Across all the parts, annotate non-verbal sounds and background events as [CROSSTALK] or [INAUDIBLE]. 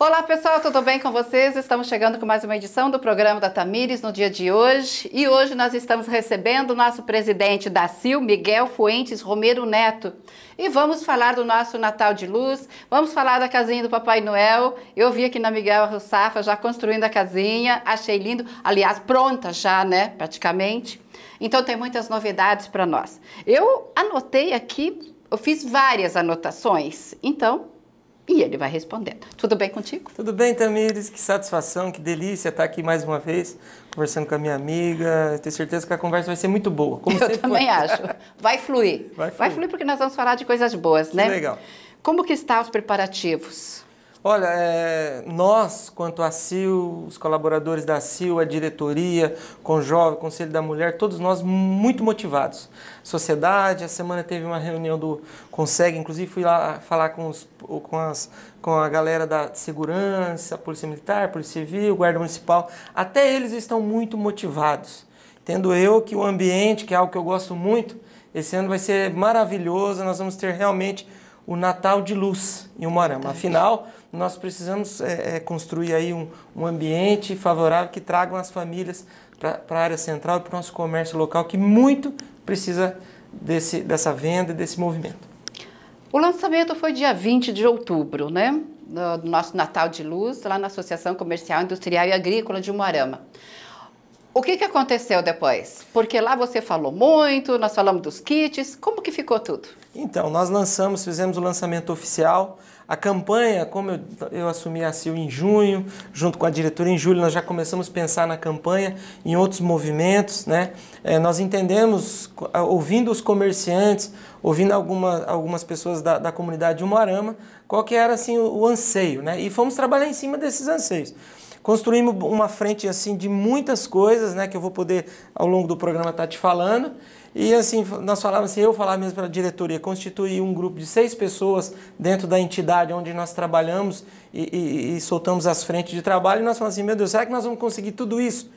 Olá pessoal, tudo bem com vocês? Estamos chegando com mais uma edição do programa da Tamires no dia de hoje. E hoje nós estamos recebendo o nosso presidente da CIL, Miguel Fuentes Romero Neto. E vamos falar do nosso Natal de Luz, vamos falar da casinha do Papai Noel. Eu vi aqui na Miguel Russafa já construindo a casinha, achei lindo. Aliás, pronta já, né? Praticamente. Então tem muitas novidades para nós. Eu anotei aqui, eu fiz várias anotações. Então, e ele vai respondendo. Tudo bem contigo? Tudo bem, Tamires. Que satisfação, que delícia estar aqui mais uma vez conversando com a minha amiga. Eu tenho certeza que a conversa vai ser muito boa. Eu também foi. acho. Vai fluir. vai fluir. Vai fluir porque nós vamos falar de coisas boas, né? Que legal. Como que estão os preparativos? Olha, é, nós, quanto à CIL, os colaboradores da CIL, a diretoria, com jovem, Conselho da Mulher, todos nós muito motivados. Sociedade, a semana teve uma reunião do Consegue, inclusive fui lá falar com, os, com, as, com a galera da segurança, Polícia Militar, Polícia Civil, Guarda Municipal. Até eles estão muito motivados. Tendo eu que o ambiente, que é algo que eu gosto muito, esse ano vai ser maravilhoso, nós vamos ter realmente o Natal de luz em Umarama. Afinal, nós precisamos é, é, construir aí um, um ambiente favorável que tragam as famílias para a área central e para o nosso comércio local, que muito precisa desse, dessa venda e desse movimento. O lançamento foi dia 20 de outubro, né? No nosso Natal de Luz, lá na Associação Comercial, Industrial e Agrícola de Moarama. O que, que aconteceu depois? Porque lá você falou muito, nós falamos dos kits, como que ficou tudo? Então, nós lançamos, fizemos o lançamento oficial. A campanha, como eu, eu assumi a CIL em junho, junto com a diretora em julho, nós já começamos a pensar na campanha, em outros movimentos, né? É, nós entendemos, ouvindo os comerciantes, ouvindo alguma, algumas pessoas da, da comunidade de Umarama, qual que era assim o, o anseio, né? E fomos trabalhar em cima desses anseios. Construímos uma frente assim de muitas coisas, né, que eu vou poder ao longo do programa estar tá te falando. E assim, nós falávamos, assim, eu falava mesmo para a diretoria, constituir um grupo de seis pessoas dentro da entidade onde nós trabalhamos e, e, e soltamos as frentes de trabalho. E nós falamos assim, meu Deus, será que nós vamos conseguir tudo isso?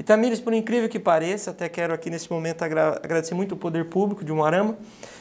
E Tamires, por incrível que pareça, até quero aqui nesse momento agradecer muito o poder público de Moarama,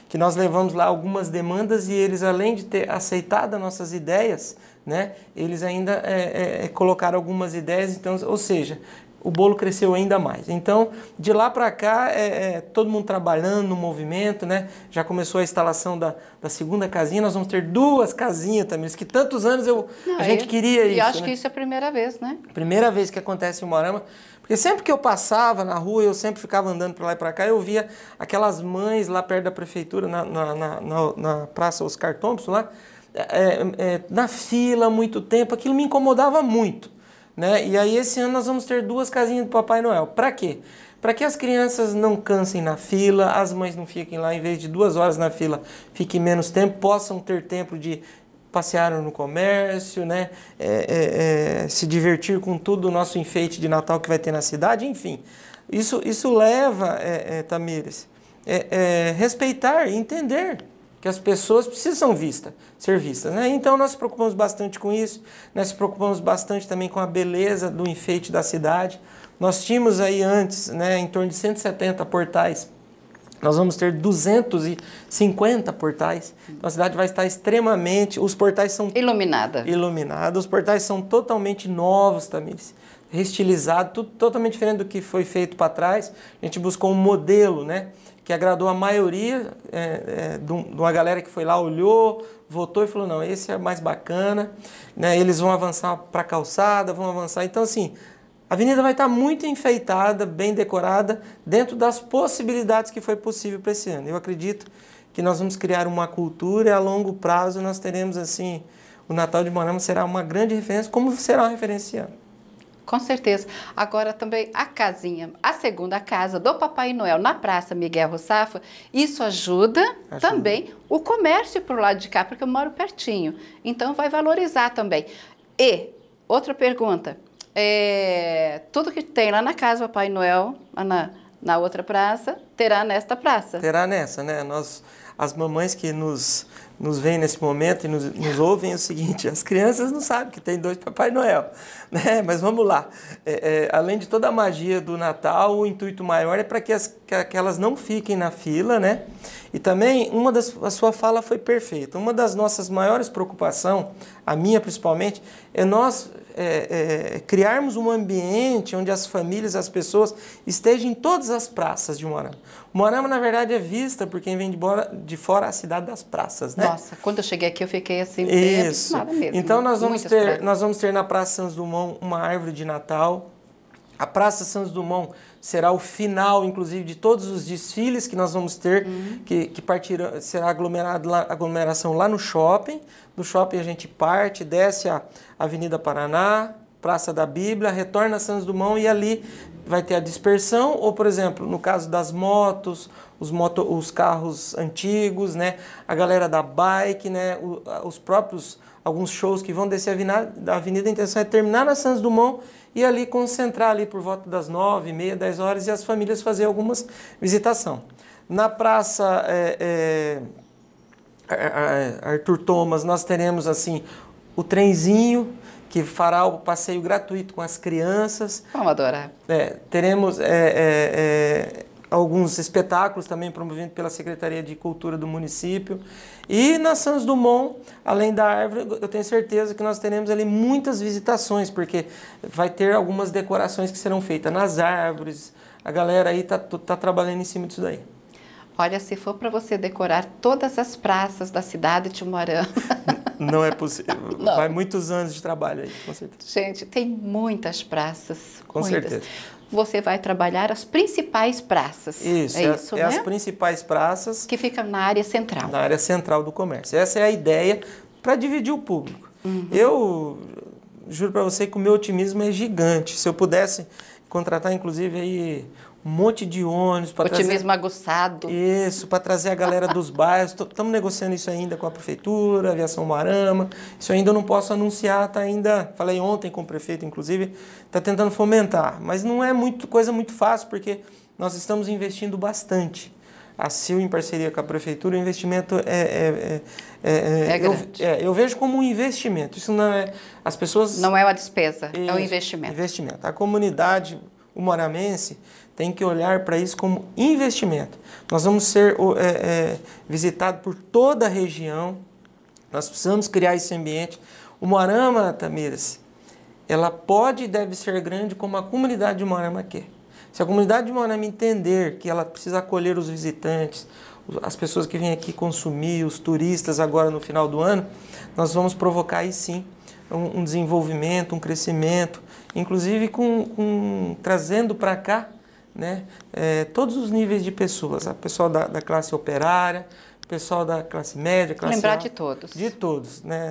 que nós levamos lá algumas demandas e eles, além de ter aceitado as nossas ideias, né, eles ainda é, é, é colocaram algumas ideias, então, ou seja, o bolo cresceu ainda mais. Então, de lá para cá, é, é, todo mundo trabalhando no movimento, né? Já começou a instalação da, da segunda casinha, nós vamos ter duas casinhas também, que tantos anos eu, Não, a gente eu, queria isso. E acho né? que isso é a primeira vez, né? Primeira vez que acontece em Morama. Porque sempre que eu passava na rua, eu sempre ficava andando para lá e para cá, eu via aquelas mães lá perto da prefeitura, na, na, na, na Praça Oscar Thompson, lá, é, é, é na fila muito tempo, aquilo me incomodava muito. Né? E aí esse ano nós vamos ter duas casinhas do Papai Noel. Para quê? Para que as crianças não cansem na fila, as mães não fiquem lá, em vez de duas horas na fila, fiquem menos tempo, possam ter tempo de, passearam no comércio, né? É, é, é se divertir com todo o nosso enfeite de Natal que vai ter na cidade, enfim. Isso, isso leva, é, é Tamires, é, respeitar e entender que as pessoas precisam vista, ser vistas. Né? Então nós nos preocupamos bastante com isso, nós né? nos preocupamos bastante também com a beleza do enfeite da cidade. Nós tínhamos aí antes né, em torno de 170 portais nós vamos ter 250 portais. Então a cidade vai estar extremamente. Os portais são. Iluminada. Iluminada. Os portais são totalmente novos, também, Restilizado, tudo totalmente diferente do que foi feito para trás. A gente buscou um modelo, né? Que agradou a maioria é, é, de uma galera que foi lá, olhou, votou e falou: não, esse é mais bacana. Né? Eles vão avançar para a calçada, vão avançar. Então, assim, a avenida vai estar muito enfeitada, bem decorada, dentro das possibilidades que foi possível para esse ano. Eu acredito que nós vamos criar uma cultura e a longo prazo nós teremos assim, o Natal de Moarama será uma grande referência, como será uma referência ano. Com certeza. Agora também a casinha, a segunda casa do Papai Noel na Praça Miguel Rosafa. isso ajuda, ajuda. também o comércio para o lado de cá, porque eu moro pertinho. Então vai valorizar também. E outra pergunta, é, tudo que tem lá na casa do Papai Noel, na, na outra praça, terá nesta praça. Terá nessa, né? Nós, as mamães que nos, nos veem nesse momento e nos, nos ouvem é o seguinte, as crianças não sabem que tem dois Papai Noel, [LAUGHS] né? Mas vamos lá. É, é, além de toda a magia do Natal, o intuito maior é para que, que, que elas não fiquem na fila, né? E também, uma das, a sua fala foi perfeita. Uma das nossas maiores preocupações, a minha principalmente, é nós é, é, criarmos um ambiente onde as famílias, as pessoas estejam em todas as praças de Moarama. Moarama, na verdade, é vista por quem vem de, bora, de fora a cidade das praças, né? Nossa, quando eu cheguei aqui eu fiquei assim, Isso. mesmo. Então né? nós vamos, ter, nós vamos ter na Praça Santos Dumont uma árvore de Natal, a Praça Santos Dumont será o final, inclusive, de todos os desfiles que nós vamos ter, uhum. que, que partirá, será aglomerado lá, aglomeração lá no shopping. Do shopping a gente parte, desce a Avenida Paraná, Praça da Bíblia, retorna a Santos Dumont e ali vai ter a dispersão, ou por exemplo, no caso das motos, os, moto, os carros antigos, né? a galera da bike, né? O, os próprios alguns shows que vão descer a avenida, a intenção é terminar na Santos Dumont e ali concentrar ali por volta das nove, meia, dez horas e as famílias fazer algumas visitação. Na praça é, é, Arthur Thomas nós teremos assim o trenzinho que fará o passeio gratuito com as crianças. Vamos adorar. É, teremos é, é, é alguns espetáculos também promovidos pela Secretaria de Cultura do município. E na Santos Dumont, além da árvore, eu tenho certeza que nós teremos ali muitas visitações, porque vai ter algumas decorações que serão feitas nas árvores. A galera aí está tá trabalhando em cima disso daí. Olha, se for para você decorar todas as praças da cidade de Morã. Não é possível. [LAUGHS] Não. Vai muitos anos de trabalho aí, com certeza. Gente, tem muitas praças. Com muitas. certeza você vai trabalhar as principais praças. Isso, é, é isso, é né? as principais praças. Que ficam na área central. Na área central do comércio. Essa é a ideia para dividir o público. Uhum. Eu juro para você que o meu otimismo é gigante. Se eu pudesse contratar, inclusive, aí um monte de ônibus para trazer... Otimismo aguçado. Isso, para trazer a galera dos [LAUGHS] bairros. Estamos negociando isso ainda com a prefeitura, aviação Marama. Isso ainda eu não posso anunciar, tá ainda... Falei ontem com o prefeito, inclusive, está tentando fomentar. Mas não é muito coisa muito fácil, porque nós estamos investindo bastante. A CIL, em parceria com a prefeitura, o investimento é... É, é, é, é, é grande. Eu, é, eu vejo como um investimento. Isso não é... As pessoas... Não é uma despesa, é um investimento. Investimento. A comunidade o Moramense tem que olhar para isso como investimento. Nós vamos ser é, é, visitados por toda a região, nós precisamos criar esse ambiente. O Moarama, Tamires, ela pode e deve ser grande como a comunidade de Moarama quer. Se a comunidade de Moarama entender que ela precisa acolher os visitantes, as pessoas que vêm aqui consumir, os turistas agora no final do ano, nós vamos provocar aí sim um, um desenvolvimento, um crescimento, inclusive com, com trazendo para cá né, é, todos os níveis de pessoas, a pessoal da, da, classe operária, pessoal da classe média, classe Lembrar a, de todos. De todos. Né?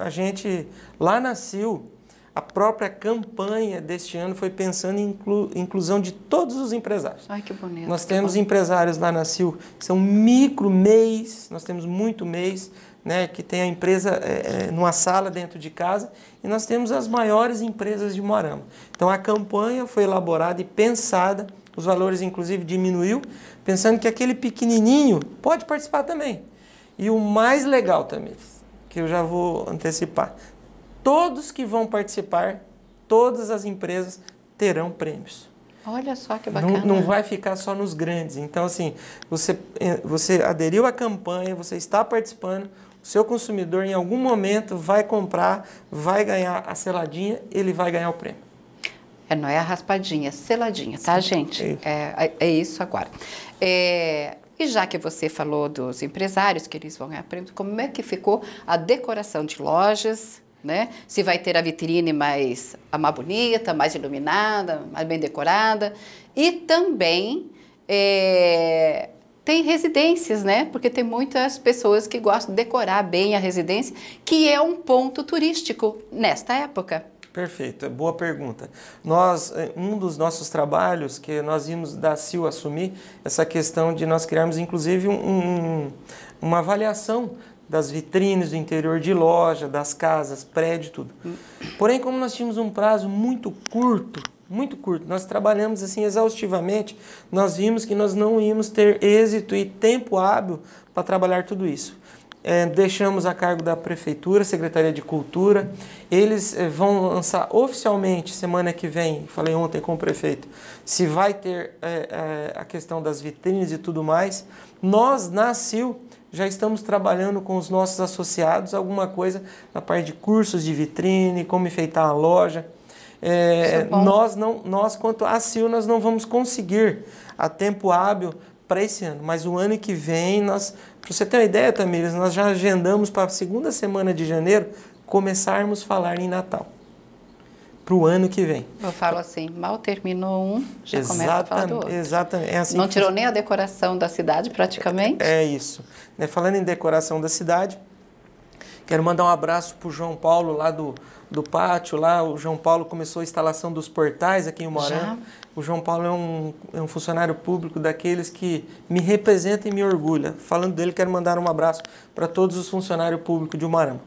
A gente lá nasceu, a própria campanha deste ano foi pensando em inclu, inclusão de todos os empresários. Ai, que bonito. Nós que temos bom. empresários lá na Sil, são micro mês, nós temos muito mês, né, que tem a empresa é, é, numa sala dentro de casa, e nós temos as maiores empresas de Moarama. Então a campanha foi elaborada e pensada, os valores inclusive diminuiu, pensando que aquele pequenininho pode participar também. E o mais legal também, que eu já vou antecipar, todos que vão participar, todas as empresas terão prêmios. Olha só que bacana. Não, não, vai ficar só nos grandes. Então, assim, você, é, você aderiu à campanha, você está participando, seu consumidor em algum momento vai comprar, vai ganhar a seladinha, ele vai ganhar o prêmio. É, não é a raspadinha, é seladinha, tá, Sim, gente? É isso. É, é isso agora. É, e já que você falou dos empresários que eles vão ganhar prêmio, como é que ficou a decoração de lojas? Né? Se vai ter a vitrine mais a mais bonita, mais iluminada, mais bem decorada. E também é, tem residências, né? Porque tem muitas pessoas que gostam de decorar bem a residência, que é um ponto turístico nesta época. Perfeito, é boa pergunta. Nós, eh, um dos nossos trabalhos que nós vimos da CIL assumir, essa questão de nós criarmos inclusive um, uma avaliação das vitrines, do interior de loja, das casas, prédio, tudo. Hum. Porém, como nós tínhamos um prazo muito curto muito curto. Nós trabalhamos assim exaustivamente, nós vimos que nós não íamos ter êxito e tempo hábil para trabalhar tudo isso. É, deixamos a cargo da Prefeitura, Secretaria de Cultura. Eles é, vão lançar oficialmente semana que vem, falei ontem com o prefeito, se vai ter é, a questão das vitrines e tudo mais. Nós, na CIL, já estamos trabalhando com os nossos associados alguma coisa na parte de cursos de vitrine, como enfeitar a loja, é, nós, não, nós, quanto a CIL, nós não vamos conseguir a tempo hábil para esse ano, mas o ano que vem nós, para você ter uma ideia, Tamires, nós já agendamos para a segunda semana de janeiro começarmos a falar em Natal. Para o ano que vem. Eu falo assim, mal terminou um, já exatamente, começa a falar do outro. Exatamente. É assim Não tirou nem a decoração da cidade, praticamente? É, é isso. Né, falando em decoração da cidade, Quero mandar um abraço para o João Paulo lá do, do pátio. Lá o João Paulo começou a instalação dos portais aqui em Morão. O João Paulo é um, é um funcionário público daqueles que me representa e me orgulha. Falando dele, quero mandar um abraço para todos os funcionários públicos de Umarama.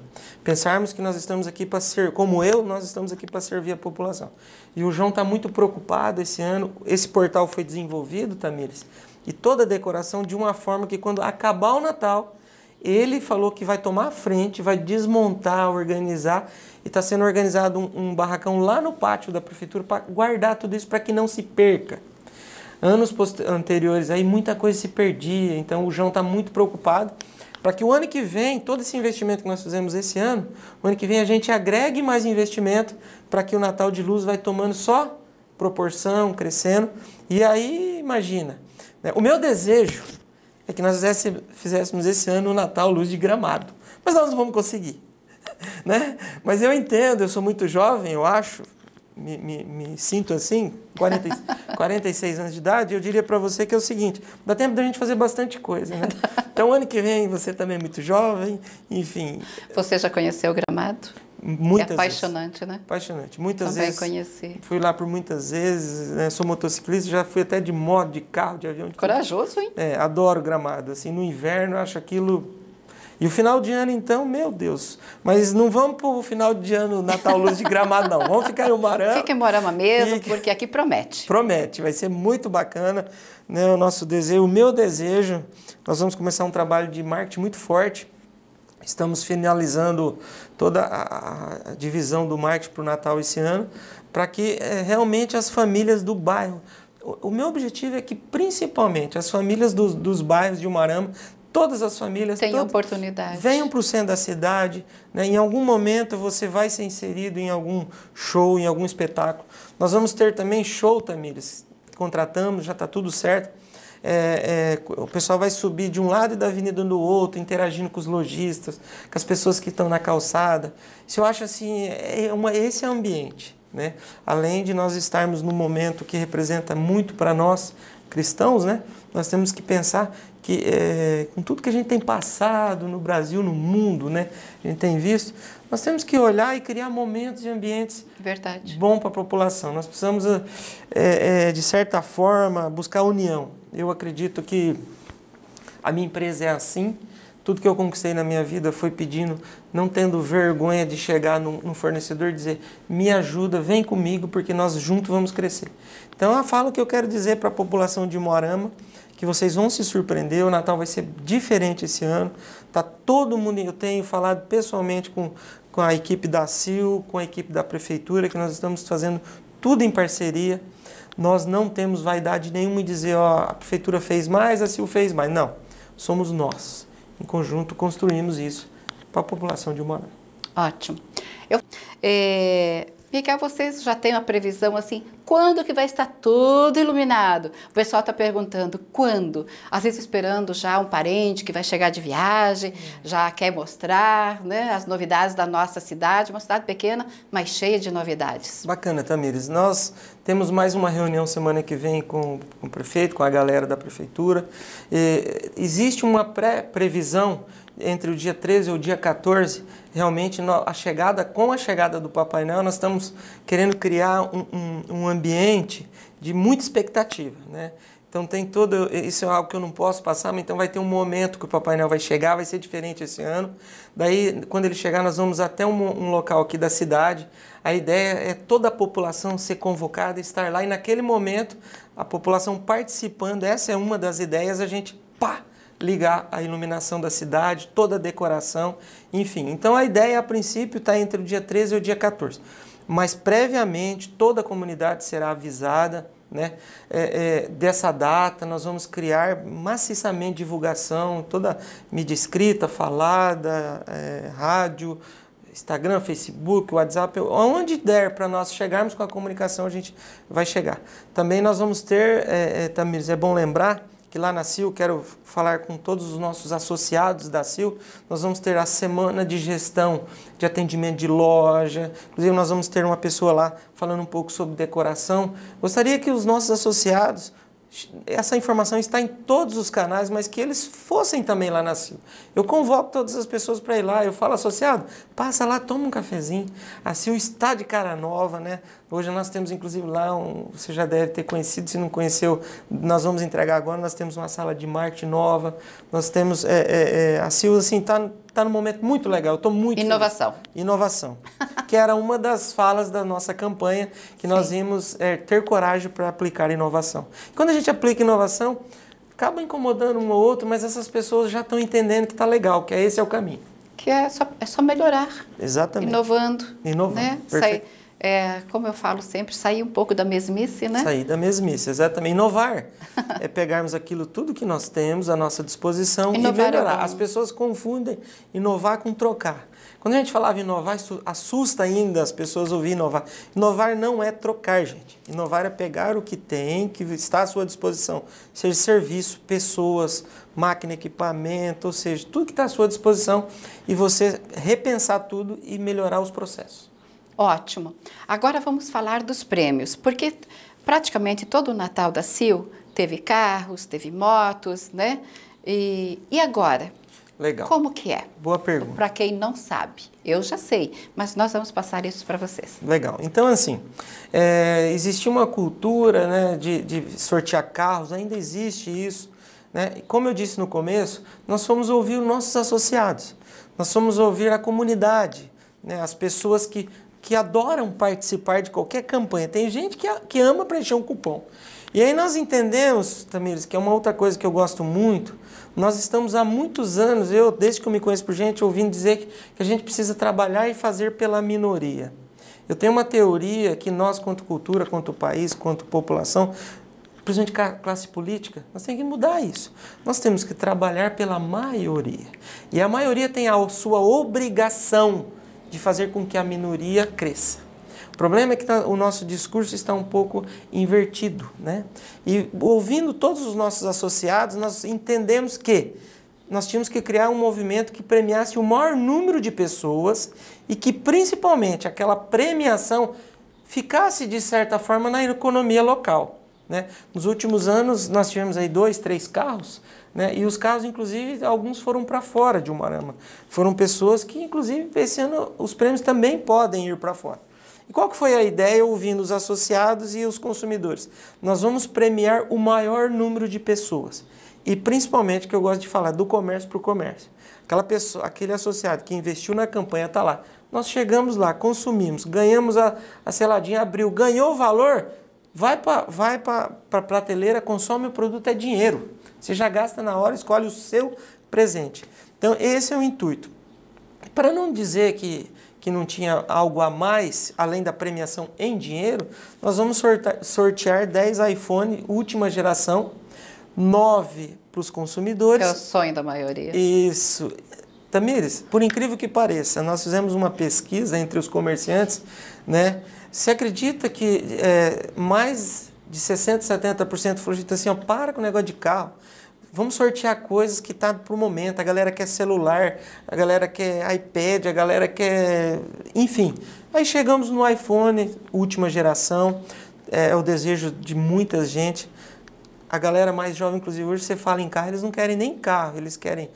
Pensarmos que nós estamos aqui para ser, como eu, nós estamos aqui para servir a população. E o João está muito preocupado esse ano. Esse portal foi desenvolvido, Tamires, e toda a decoração de uma forma que quando acabar o Natal ele falou que vai tomar a frente, vai desmontar, organizar, e está sendo organizado um, um, barracão lá no pátio da prefeitura para guardar tudo isso para que não se perca. Anos anteriores aí muita coisa se perdia, então o João está muito preocupado para que o ano que vem, todo esse investimento que nós fizemos esse ano, o ano que vem a gente agregue mais investimento para que o Natal de Luz vai tomando só proporção, crescendo. E aí, imagina, né? o meu desejo é que nós fizéssemos esse ano o Natal Luz de Gramado. Mas nós não vamos conseguir. [LAUGHS] Né? Mas eu entendo, eu sou muito jovem, eu acho, me, me, me sinto assim, 40, 46 [LAUGHS] anos de idade, eu diria para você que é o seguinte, dá tempo da gente fazer bastante coisa, né? [LAUGHS] Então, ano que vem você também é muito jovem, enfim... Você já conheceu Gramado? Muitas é apaixonante, vezes. né? Apaixonante. Muitas Também vezes. conheci. Fui lá por muitas vezes, né? sou motociclista, já fui até de moto, de carro, de avião. De Corajoso, tudo. hein? É, adoro gramado. Assim, no inverno acho aquilo. E o final de ano, então, meu Deus. Mas não vamos para o final de ano Natal Luz de Gramado, não. Vamos ficar em Umarama. Fica em Umarama mesmo, e... porque aqui promete. Promete, vai ser muito bacana. Né? O nosso desejo, o meu desejo, nós vamos começar um trabalho de marketing muito forte Estamos finalizando toda a divisão do marketing para o Natal esse ano, para que eh, realmente as famílias do bairro. O, meu objetivo é que, principalmente, as famílias dos, dos bairros de Umarama todas as famílias têm oportunidade. Venham para o centro da cidade. Né? Em algum momento você vai ser inserido em algum show, em algum espetáculo. Nós vamos ter também show, Tamires. Contratamos, já está tudo certo é, é, o pessoal vai subir de um lado da avenida do outro, interagindo com os lojistas, com as pessoas que estão na calçada. Isso eu acho assim, é, é uma, esse é o ambiente. Né? Além de nós estarmos num momento que representa muito para nós, cristãos, né, nós temos que pensar que é, com tudo que a gente tem passado no Brasil, no mundo, né, a gente tem visto, nós temos que olhar e criar momentos e ambientes Verdade. bom para a população. Nós precisamos, é, é, de certa forma, buscar união. Eu acredito que a minha empresa é assim, tudo que eu conquistei na minha vida foi pedindo, não tendo vergonha de chegar num, num fornecedor e dizer: me ajuda, vem comigo, porque nós juntos vamos crescer. Então, a fala que eu quero dizer para a população de Moarama, que vocês vão se surpreender, o Natal vai ser diferente esse ano. Tá todo mundo, eu tenho falado pessoalmente com, com a equipe da CIL, com a equipe da prefeitura, que nós estamos fazendo tudo em parceria. Nós não temos vaidade nenhuma em dizer, ó, a prefeitura fez mais, a CIL fez mais. Não, somos nós em conjunto, construímos isso para a população de Humaná. Ótimo. Eu, é, Miquel, vocês já têm uma previsão assim, quando que vai estar tudo iluminado? O pessoal está perguntando, quando? Às vezes esperando já um parente que vai chegar de viagem, é. já quer mostrar né, as novidades da nossa cidade, uma cidade pequena, mas cheia de novidades. Bacana, Tamires. Nós temos mais uma reunião semana que vem com, com o prefeito, com a galera da prefeitura. E existe uma pré-previsão entre o dia 13 e o dia 14 realmente a chegada, com a chegada do Papai Noel, nós estamos querendo criar um, um, um ambiente de muita expectativa, né? Então tem todo, isso é algo que eu não posso passar, mas então vai ter um momento que o Papai Noel vai chegar, vai ser diferente esse ano. Daí, quando ele chegar, nós vamos até um, um local aqui da cidade. A ideia é toda a população ser convocada, estar lá e naquele momento a população participando. Essa é uma das ideias, a gente pá, ligar a iluminação da cidade, toda a decoração, enfim. Então a ideia a princípio está entre o dia 13 e o dia 14. Mas previamente toda a comunidade será avisada né, é, é, dessa data, nós vamos criar maciçamente divulgação, toda mídia escrita, falada, é, rádio, Instagram, Facebook, WhatsApp, onde der para nós chegarmos com a comunicação, a gente vai chegar. Também nós vamos ter, é, é, Tamires, é bom lembrar que lá na CIL, quero falar com todos os nossos associados da CIL, nós vamos ter a semana de gestão de atendimento de loja, inclusive nós vamos ter uma pessoa lá falando um pouco sobre decoração. Gostaria que os nossos associados essa informação está em todos os canais, mas que eles fossem também lá na Silva. Eu convoco todas as pessoas para ir lá, eu falo, associado, passa lá, toma um cafezinho. A Silva está de cara nova, né? Hoje nós temos, inclusive, lá, um, você já deve ter conhecido, se não conheceu, nós vamos entregar agora, nós temos uma sala de marketing nova, nós temos, é, é, é, a Silva, assim, está tá num momento muito legal, eu estou muito... Inovação. Feliz. Inovação. [LAUGHS] que era uma das falas da nossa campanha, que Sim. nós vimos é, ter coragem para aplicar inovação. quando a gente aplica inovação, acaba incomodando um ou outro, mas essas pessoas já estão entendendo que está legal, que é esse é o caminho. Que é só, é só melhorar. Exatamente. Inovando. Inovando. Né? Sair, é, como eu falo sempre, sair um pouco da mesmice, né? Sair da mesmice, exatamente. Inovar [LAUGHS] é pegarmos aquilo tudo que nós temos à nossa disposição inovar e é melhorar. É As pessoas confundem inovar com trocar. Quando a gente falava inovar, isso assusta ainda as pessoas ouvir inovar. Inovar não é trocar, gente. Inovar é pegar o que tem, que está à sua disposição, seja serviço, pessoas, máquina, equipamento, ou seja, tudo que está à sua disposição e você repensar tudo e melhorar os processos. Ótimo. Agora vamos falar dos prêmios, porque praticamente todo o Natal da CIL teve carros, teve motos, né? E, e agora? Legal. Como que é? Boa pergunta. Para quem não sabe, eu já sei, mas nós vamos passar isso para vocês. Legal. Então, assim, é, existia uma cultura né, de, de sortear carros, ainda existe isso. Né? Como eu disse no começo, nós fomos ouvir os nossos associados, nós fomos ouvir a comunidade, né? as pessoas que, que adoram participar de qualquer campanha. Tem gente que, que ama preencher um cupom. E aí nós entendemos, Tamires, que é uma outra coisa que eu gosto muito, nós estamos há muitos anos, eu desde que eu me conheço por gente, ouvindo dizer que, que a gente precisa trabalhar e fazer pela minoria. Eu tenho uma teoria que nós, quanto cultura, quanto país, quanto população, principalmente classe política, nós temos que mudar isso. Nós temos que trabalhar pela maioria. E a maioria tem a sua obrigação de fazer com que a minoria cresça problema é que tá, o nosso discurso está um pouco invertido. Né? E ouvindo todos os nossos associados, nós entendemos que nós tínhamos que criar um movimento que premiasse o maior número de pessoas e que, principalmente, aquela premiação ficasse, de certa forma, na economia local. Né? Nos últimos anos, nós tivemos aí dois, três carros, né? e os carros, inclusive, alguns foram para fora de Umarama. Foram pessoas que, inclusive, esse ano os prêmios também podem ir para fora. E qual que foi a ideia ouvindo os associados e os consumidores? Nós vamos premiar o maior número de pessoas. E principalmente, que eu gosto de falar, do comércio para o comércio. Aquela pessoa, aquele associado que investiu na campanha está lá. Nós chegamos lá, consumimos, ganhamos a, a seladinha, abriu, ganhou o valor, vai para vai pra, pra prateleira, consome o produto, é dinheiro. Você já gasta na hora, escolhe o seu presente. Então, esse é o intuito. Para não dizer que que não tinha algo a mais, além da premiação em dinheiro, nós vamos sortear 10 iPhone última geração, 9 para os consumidores. Que é o sonho da maioria. Isso. Tamires, por incrível que pareça, nós fizemos uma pesquisa entre os comerciantes, né? Se acredita que é, mais de 60, 70% falou assim, ó, para com o negócio de carro. Vamos sortear coisas que tá pro momento. A galera quer celular, a galera quer iPad, a galera quer. Enfim. Aí chegamos no iPhone, última geração. É, é o desejo de muita gente. A galera mais jovem, inclusive, hoje você fala em carro, eles não querem nem carro, eles querem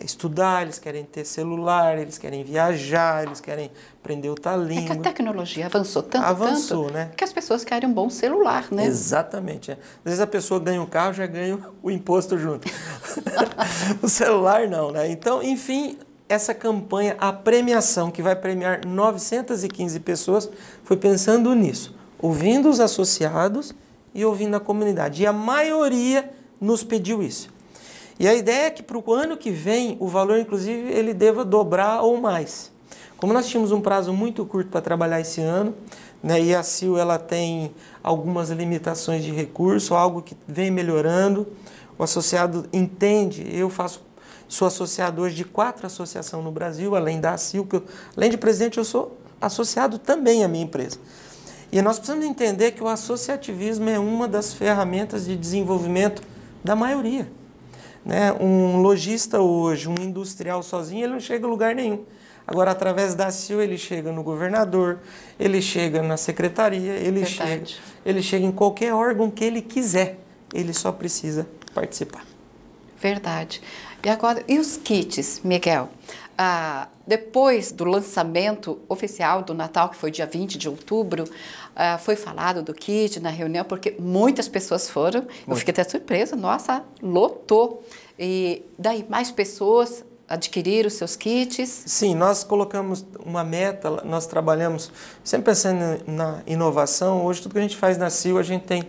é estudar, eles querem ter celular, eles querem viajar, eles querem aprender outra língua. É que a tecnologia avançou tanto, avançou, tanto, né? que as pessoas querem um bom celular, né? Exatamente. É. Às vezes a pessoa ganha um carro, já ganha o imposto junto. [LAUGHS] o celular não, né? Então, enfim, essa campanha, a premiação que vai premiar 915 pessoas, foi pensando nisso, ouvindo os associados e ouvindo a comunidade. E a maioria nos pediu isso. E a ideia é que para o ano que vem o valor, inclusive, ele deva dobrar ou mais. Como nós tínhamos um prazo muito curto para trabalhar esse ano, né, e a CIL ela tem algumas limitações de recurso, algo que vem melhorando, o associado entende, eu faço sou associado hoje de quatro associações no Brasil, além da ACIL, que eu, além de presidente, eu sou associado também à minha empresa. E nós precisamos entender que o associativismo é uma das ferramentas de desenvolvimento da maioria. Né? Um lojista hoje, um industrial sozinho, ele não chega a lugar nenhum. Agora, através da CIO, ele chega no governador, ele chega na secretaria, ele chega, ele chega em qualquer órgão que ele quiser. Ele só precisa participar. Verdade. E agora, e os kits, Miguel? Ah, depois do lançamento oficial do Natal, que foi dia 20 de outubro, Uh, foi falado do kit na reunião, porque muitas pessoas foram. Muito. Eu fiquei até surpresa, nossa, lotou. E daí mais pessoas adquiriram seus kits? Sim, nós colocamos uma meta, nós trabalhamos sempre pensando na inovação. Hoje tudo que a gente faz na CIO, a gente tem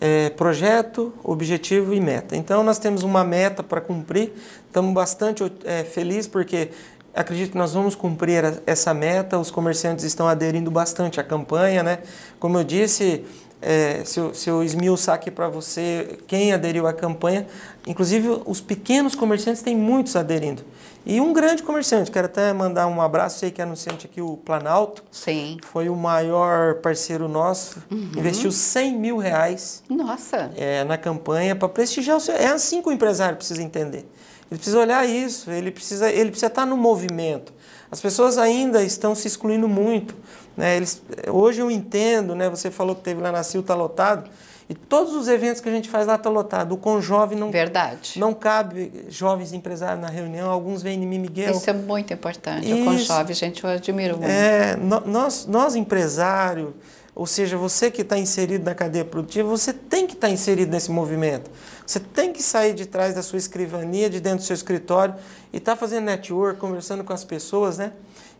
é, projeto, objetivo e meta. Então nós temos uma meta para cumprir. Estamos bastante é, felizes porque acredito que nós vamos cumprir essa meta. Os comerciantes estão aderindo bastante à campanha, né? Como eu disse, é, se, eu, se eu esmiuçar aqui para você quem aderiu à campanha, inclusive os pequenos comerciantes têm muitos aderindo. E um grande comerciante, quero até mandar um abraço, sei que é anunciante aqui, o Planalto. Sim. Foi o maior parceiro nosso, uhum. investiu 100 mil reais. Nossa! É, na campanha para prestigiar o seu... É assim que o empresário precisa entender. Ele precisa olhar isso, ele precisa, ele precisa estar no movimento. As pessoas ainda estão se excluindo muito. Né? Eles, hoje eu entendo, né? você falou que teve lá na Sil, está lotado. E todos os eventos que a gente faz lá estão tá lotados. O Conjove não. Verdade. Não cabe jovens empresários na reunião, alguns vêm de mim, Miguel. Isso é muito importante. Isso, o Conjove, gente, eu admiro muito. É, nós, nós empresários ou seja, você que está inserido na cadeia produtiva, você tem que estar tá inserido nesse movimento. Você tem que sair de trás da sua escrivania, de dentro do seu escritório e estar tá fazendo network, conversando com as pessoas, né?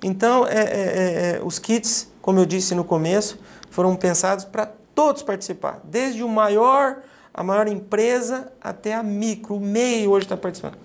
Então, é, é, é, é os kits, como eu disse no começo, foram pensados para todos participar, desde o maior, a maior empresa até a micro, o MEI hoje está participando.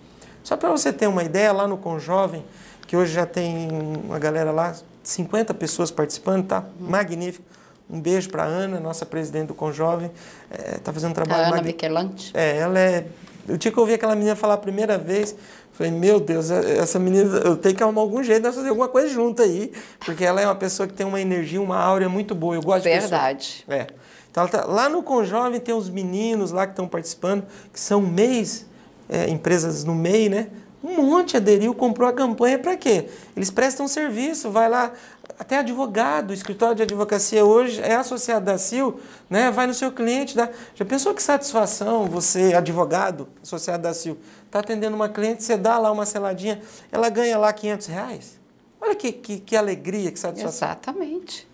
Só para você ter uma ideia, lá no Conjovem, que hoje já tem uma galera lá, 50 pessoas participando, tá? Uhum. Magnífico. Um beijo para a Ana, nossa presidente do Conjovem. Está é, tá fazendo um trabalho... A Ana Biquelante. É, ela é... Eu tinha que ouvir aquela menina falar a primeira vez, falei, meu Deus, é, essa menina, eu tenho que arrumar algum jeito, nós fazer alguma coisa junto aí. Porque ela é uma pessoa que tem uma energia, uma áurea muito boa. Eu gosto Verdade. de Verdade. É. Então, tá, lá no Conjovem tem os meninos lá que estão participando, que são MEIs, é, empresas no MEI, né? Um monte aderiu, comprou a campanha para quê? Eles prestam serviço, vai lá, até advogado, escritório de advocacia hoje é associado da CIL, né? vai no seu cliente. Dá... Já pensou que satisfação você, advogado, associado da CIL, está atendendo uma cliente, você dá lá uma seladinha, ela ganha lá 500 reais? Olha que, que, que alegria, que satisfação. Exatamente.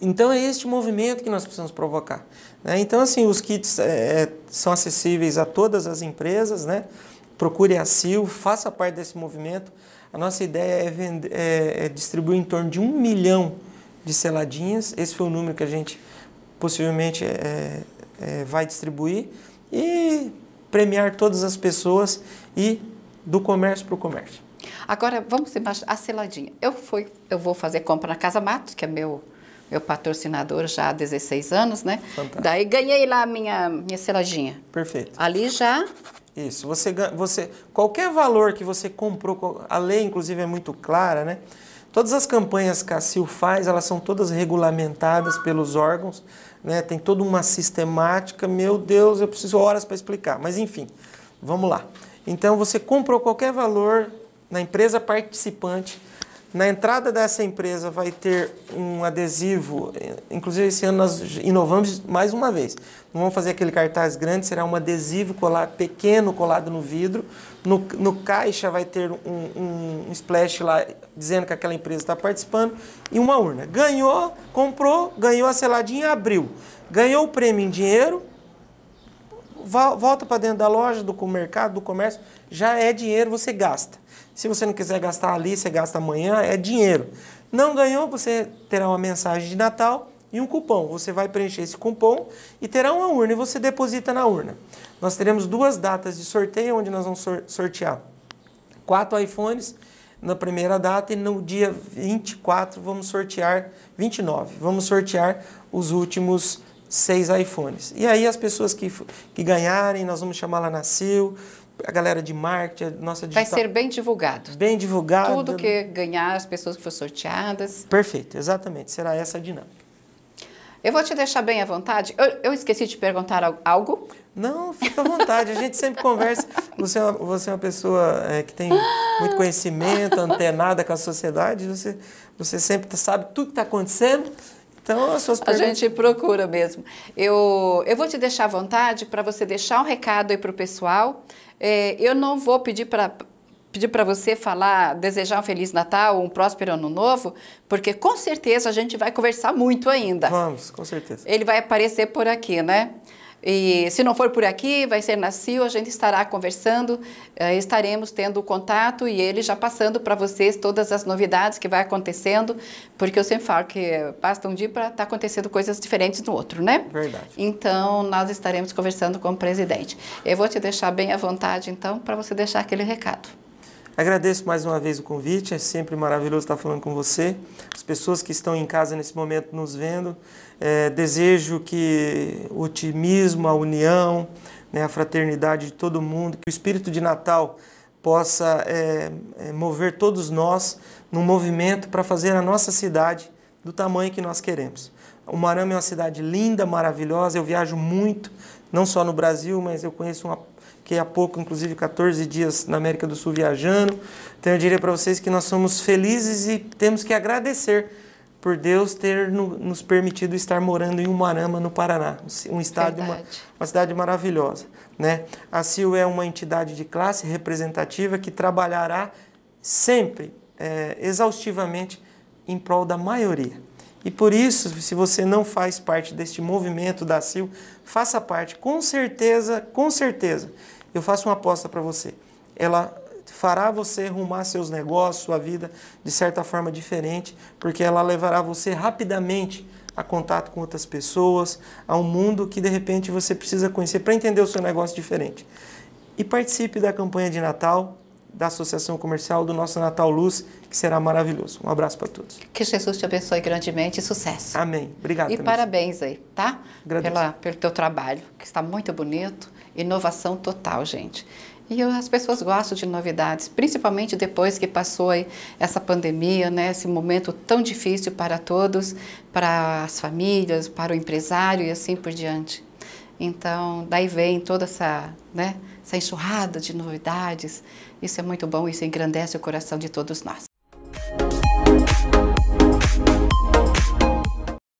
Então é este movimento que nós precisamos provocar. Né? Então, assim, os kits é, é são acessíveis a todas as empresas, né? procure a CIL, faça parte desse movimento. A nossa ideia é, vender, é, é distribuir em torno de um milhão de seladinhas. Esse foi o número que a gente possivelmente é, é, é vai distribuir. E premiar todas as pessoas e do comércio para o comércio. Agora, vamos imaginar a seladinha. Eu, fui, eu vou fazer compra na Casa Matos, que é meu, meu patrocinador já há 16 anos, né? Fantástico. Daí ganhei lá a minha, minha seladinha. Perfeito. Ali já isso. Você, você, qualquer valor que você comprou, a lei inclusive é muito clara, né? Todas as campanhas que a CIL faz, elas são todas regulamentadas pelos órgãos, né? tem toda uma sistemática. Meu Deus, eu preciso horas para explicar, mas enfim, vamos lá. Então você comprou qualquer valor na empresa participante na entrada dessa empresa vai ter um adesivo, inclusive esse ano nós inovamos mais uma vez. Não vamos fazer aquele cartaz grande, será um adesivo colado, pequeno colado no vidro. No, no caixa vai ter um, um splash lá dizendo que aquela empresa está participando e uma urna. Ganhou, comprou, ganhou a seladinha, abriu. Ganhou o prêmio em dinheiro, volta para dentro da loja, do mercado, do comércio, já é dinheiro, você gasta. Se você não quiser gastar ali, você gasta amanhã, é dinheiro. Não ganhou, você terá uma mensagem de Natal e um cupom. Você vai preencher esse cupom e terá uma urna e você deposita na urna. Nós teremos duas datas de sorteio onde nós vamos sortear quatro iPhones na primeira data e no dia 24 vamos sortear 29. Vamos sortear os últimos seis iPhones. E aí as pessoas que, que ganharem, nós vamos chamar lá na CIL, a galera de marketing, nossa digital. Vai ser bem divulgado. Bem divulgado. Tudo que ganhar, as pessoas que foram sorteadas. Perfeito, exatamente. Será essa a dinâmica. Eu vou te deixar bem à vontade. Eu, eu esqueci de perguntar algo. Não, fica à vontade. A gente sempre conversa. Você é uma, você é uma pessoa é, que tem muito conhecimento, antenada com a sociedade. Você, você sempre tá, sabe tudo que está acontecendo. Então, as suas perguntas... A gente procura mesmo. Eu, eu vou te deixar à vontade para você deixar um recado aí para o pessoal. É, eu não vou pedir para pedir para você falar, desejar um feliz Natal, um próspero ano novo, porque com certeza a gente vai conversar muito ainda. Vamos, com certeza. Ele vai aparecer por aqui, né? E se não for por aqui, vai ser na CIO, a gente estará conversando, eh, estaremos tendo contato e ele já passando para vocês todas as novidades que vai acontecendo, porque eu sempre falo que basta um dia para estar tá acontecendo coisas diferentes no outro, né? Verdade. Então, nós estaremos conversando com o presidente. Eu vou te deixar bem à vontade, então, para você deixar aquele recado. Agradeço mais uma vez o convite, é sempre maravilhoso estar falando com você. As pessoas que estão em casa nesse momento nos vendo, é, desejo que o otimismo, a união, né, a fraternidade de todo mundo, que o espírito de Natal possa é, é mover todos nós num movimento para fazer a nossa cidade do tamanho que nós queremos. O Marama é uma cidade linda, maravilhosa, eu viajo muito, não só no Brasil, mas eu conheço uma fiquei há pouco, inclusive 14 dias na América do Sul viajando. Então eu diria para vocês que nós somos felizes e temos que agradecer por Deus ter no, nos permitido estar morando em Umarama, no Paraná, um estado, uma, uma, cidade maravilhosa. Né? A CIL é uma entidade de classe representativa que trabalhará sempre, é, exaustivamente, em prol da maioria. E por isso, se você não faz parte deste movimento da CIL, faça parte, com certeza, com certeza. Eu faço uma aposta para você. Ela fará você arrumar seus negócios, sua vida de certa forma diferente, porque ela levará você rapidamente a contato com outras pessoas, a um mundo que de repente você precisa conhecer para entender o seu negócio diferente. E participe da campanha de Natal da Associação Comercial do nosso Natal Luz, que será maravilhoso. Um abraço para todos. Que Jesus te abençoe grandemente e sucesso. Amém. Obrigado. E parabéns aí, tá? Agradeço. Pela, pelo teu trabalho, que está muito bonito. Inovação total, gente. E as pessoas gostam de novidades, principalmente depois que passou essa pandemia, né, esse momento tão difícil para todos, para as famílias, para o empresário e assim por diante. Então, daí vem toda essa, né, essa enxurrada de novidades. Isso é muito bom, isso engrandece o coração de todos nós.